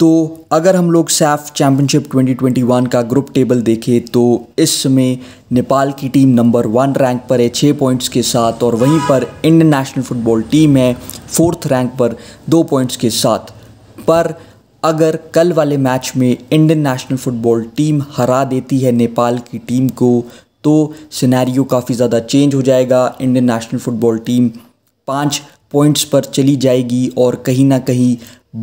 तो अगर हम लोग सैफ चैम्पियनशिप 2021 का ग्रुप टेबल देखें तो इसमें नेपाल की टीम नंबर वन रैंक पर है छः पॉइंट्स के साथ और वहीं पर इंडियन नेशनल फुटबॉल टीम है फोर्थ रैंक पर दो पॉइंट्स के साथ पर अगर कल वाले मैच में इंडियन नेशनल फुटबॉल टीम हरा देती है नेपाल की टीम को तो सिनेरियो काफ़ी ज़्यादा चेंज हो जाएगा इंडियन नेशनल फुटबॉल टीम पाँच पॉइंट्स पर चली जाएगी और कहीं ना कहीं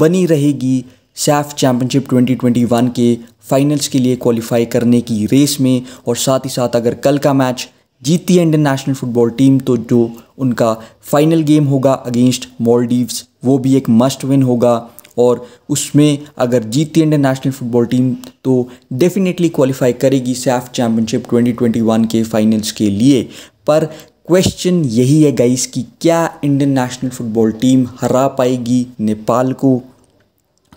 बनी रहेगी सैफ चैम्पियनशिप 2021 के फाइनल्स के लिए क्वालिफाई करने की रेस में और साथ ही साथ अगर कल का मैच जीतती है इंडियन नेशनल फुटबॉल टीम तो जो उनका फाइनल गेम होगा अगेंस्ट मॉलडीव्स वो भी एक मस्ट विन होगा और उसमें अगर जीतती इंडियन नेशनल फुटबॉल टीम तो डेफिनेटली क्वालिफाई करेगी सैफ चैम्पियनशिप 2021 के फाइनल्स के लिए पर क्वेश्चन यही है गाइस कि क्या इंडियन नेशनल फुटबॉल टीम हरा पाएगी नेपाल को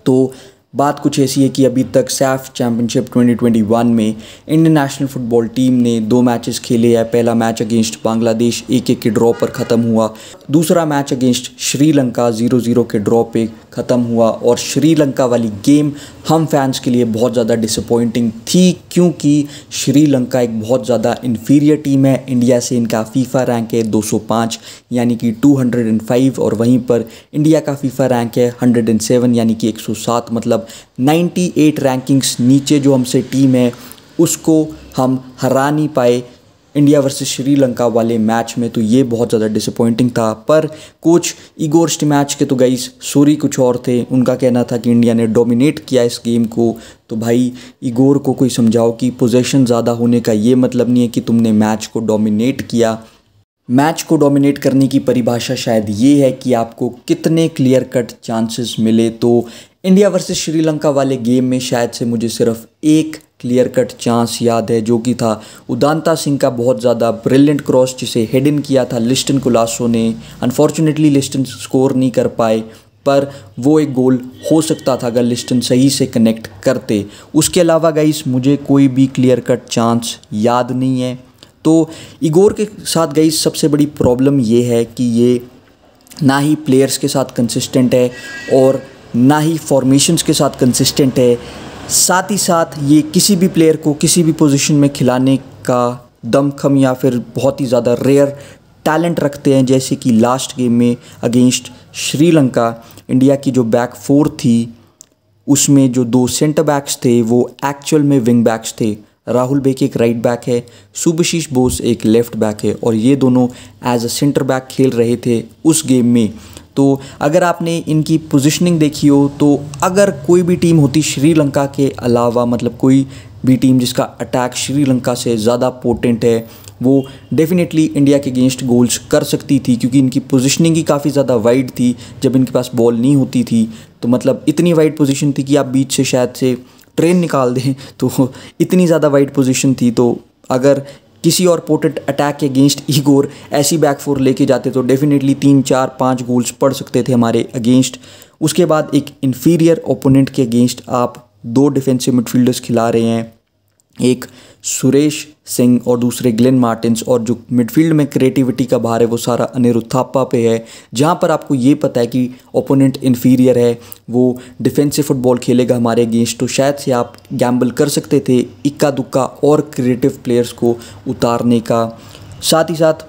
तो बात कुछ ऐसी है कि अभी तक सैफ चैम्पियनशिप 2021 में इंडियन नेशनल फुटबॉल टीम ने दो मैचेस खेले हैं पहला मैच अगेंस्ट बांग्लादेश एक एक के ड्रॉ पर ख़त्म हुआ दूसरा match against Sri Lanka zero zero के ड्रॉ पे ख़त्म हुआ और श्रीलंका वाली गेम हम फैंस के लिए बहुत ज़्यादा डिसअपॉइंटिंग थी क्योंकि श्रीलंका एक बहुत ज़्यादा इन्फीरियर टीम है इंडिया से इनका फीफा रैंक है 205 यानी कि 205 और वहीं पर इंडिया का फीफा रैंक है 107 यानी कि 107 मतलब 98 रैंकिंग्स नीचे जो हमसे टीम है उसको हम हरा नहीं पाए इंडिया वर्सेस श्रीलंका वाले मैच में तो ये बहुत ज़्यादा डिसअपॉइंटिंग था पर कोच ईगोर मैच के तो गई सोरी कुछ और थे उनका कहना था कि इंडिया ने डोमिनेट किया इस गेम को तो भाई इगोर को कोई समझाओ कि पोजेशन ज़्यादा होने का ये मतलब नहीं है कि तुमने मैच को डोमिनेट किया मैच को डोमिनेट करने की परिभाषा शायद ये है कि आपको कितने क्लियर कट चांसेस मिले तो इंडिया वर्सेस श्रीलंका वाले गेम में शायद से मुझे सिर्फ एक क्लियर कट चांस याद है जो कि था उदांता सिंह का बहुत ज़्यादा ब्रिलियंट क्रॉस जिसे हेड इन किया था लिस्टन कुलासो ने अनफॉर्चुनेटली लिस्टन स्कोर नहीं कर पाए पर वो एक गोल हो सकता था अगर लिस्टन सही से कनेक्ट करते उसके अलावा गाइस मुझे कोई भी क्लियर कट चांस याद नहीं है तो इगोर के साथ गाइस सबसे बड़ी प्रॉब्लम ये है कि ये ना ही प्लेयर्स के साथ कंसिस्टेंट है और ना ही फॉर्मेशंस के साथ कंसिस्टेंट है साथ ही साथ ये किसी भी प्लेयर को किसी भी पोजीशन में खिलाने का दमखम या फिर बहुत ही ज़्यादा रेयर टैलेंट रखते हैं जैसे कि लास्ट गेम में अगेंस्ट श्रीलंका इंडिया की जो बैक फोर थी उसमें जो दो सेंटर बैक्स थे वो एक्चुअल में विंग बैक्स थे राहुल बेक एक राइट बैक है सुभशीष बोस एक लेफ्ट बैक है और ये दोनों एज अ सेंटर बैक खेल रहे थे उस गेम में तो अगर आपने इनकी पोजीशनिंग देखी हो तो अगर कोई भी टीम होती श्रीलंका के अलावा मतलब कोई भी टीम जिसका अटैक श्रीलंका से ज़्यादा पोटेंट है वो डेफिनेटली इंडिया के अगेंस्ट गोल्स कर सकती थी क्योंकि इनकी पोजीशनिंग ही काफ़ी ज़्यादा वाइड थी जब इनके पास बॉल नहीं होती थी तो मतलब इतनी वाइड पोजीशन थी कि आप बीच से शायद से ट्रेन निकाल दें तो इतनी ज़्यादा वाइड पोजीशन थी तो अगर किसी और पोर्टेड अटैक अगेंस्ट ईगोर ऐसी बैक फोर लेके जाते तो डेफिनेटली तीन चार पाँच गोल्स पड़ सकते थे हमारे अगेंस्ट उसके बाद एक इन्फीरियर ओपोनेंट के अगेंस्ट आप दो डिफेंसिव मिडफील्डर्स खिला रहे हैं एक सुरेश सिंह और दूसरे ग्लेन मार्टिन्स और जो मिडफील्ड में क्रिएटिविटी का भार है वो सारा अनिरुद्ध थापा पे है जहाँ पर आपको ये पता है कि ओपोनेंट इन्फीरियर है वो डिफेंसिव फुटबॉल खेलेगा हमारे अगेंस्ट तो शायद से आप गैम्बल कर सकते थे इक्का दुक्का और क्रिएटिव प्लेयर्स को उतारने का साथ ही साथ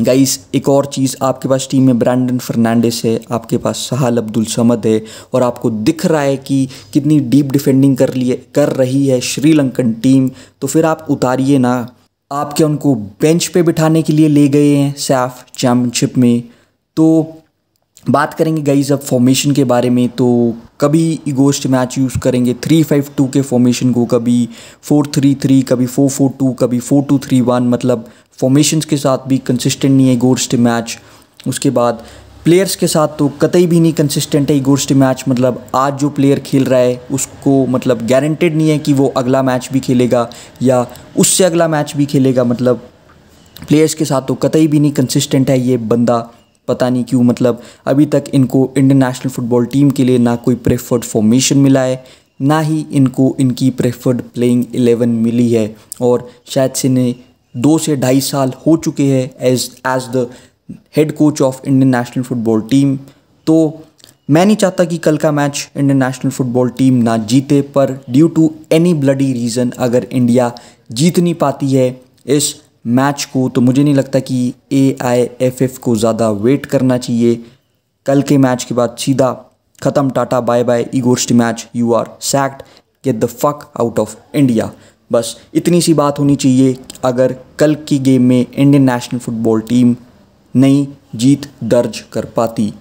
गाइस एक और चीज़ आपके पास टीम में ब्रैंडन फर्नांडिस है आपके पास सहाल अब्दुल समद है और आपको दिख रहा है कि कितनी डीप डिफेंडिंग कर लिए कर रही है श्रीलंकन टीम तो फिर आप उतारिए ना आप क्या उनको बेंच पे बिठाने के लिए ले गए हैं सैफ चैम्पियनशिप में तो बात करेंगे गाइज अब फॉर्मेशन के बारे में तो कभी इगोस्ट मैच यूज़ करेंगे थ्री फाइव टू के फॉर्मेशन को कभी फोर थ्री थ्री कभी फोर फोर टू कभी फोर टू थ्री वन मतलब फॉर्मेशन के साथ भी कंसिस्टेंट नहीं है इगोस्ट मैच उसके बाद प्लेयर्स के साथ तो कतई भी नहीं कंसिस्टेंट है इगोस्ट मैच मतलब आज जो प्लेयर खेल रहा है उसको मतलब गारंटेड नहीं है कि वो अगला मैच भी खेलेगा या उससे अगला मैच भी खेलेगा मतलब प्लेयर्स के साथ तो कतई भी नहीं कंसिस्टेंट है ये बंदा पता नहीं क्यों मतलब अभी तक इनको इंडियन नेशनल फुटबॉल टीम के लिए ना कोई प्रेफर्ड फॉर्मेशन मिला है ना ही इनको इनकी प्रेफर्ड प्लेइंग एलेवन मिली है और शायद से इन्हें दो से ढाई साल हो चुके हैं as as the head coach of Indian national football team तो मैं नहीं चाहता कि कल का मैच इंडियन नेशनल फुटबॉल टीम ना जीते पर due to any bloody reason अगर इंडिया जीत नहीं पाती है इस मैच को तो मुझे नहीं लगता कि ए आई एफ एफ को ज़्यादा वेट करना चाहिए कल के मैच के बाद सीधा ख़त्म tata bye bye Igor Stimac you are sacked get the fuck out of India बस इतनी सी बात होनी चाहिए अगर कल की गेम में इंडियन नेशनल फुटबॉल टीम नई जीत दर्ज कर पाती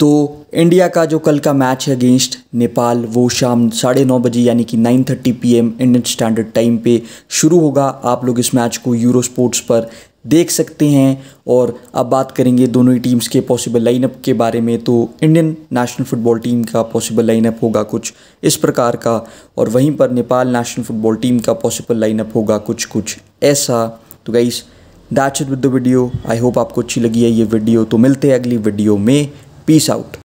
तो इंडिया का जो कल का मैच है अगेंस्ट नेपाल वो शाम साढ़े नौ बजे यानी कि nine thirty P M Indian standard time पे शुरू होगा आप लोग इस मैच को यूरो स्पोर्ट्स पर देख सकते हैं और अब बात करेंगे दोनों ही टीम्स के पॉसिबल लाइनअप के बारे में तो इंडियन नेशनल फुटबॉल टीम का पॉसिबल लाइनअप होगा कुछ इस प्रकार का और वहीं पर नेपाल नेशनल फुटबॉल टीम का पॉसिबल लाइनअप होगा कुछ कुछ ऐसा तो guys that's it with the video I hope आपको अच्छी लगी है ये वीडियो तो मिलते हैं अगली वीडियो में पीस आउट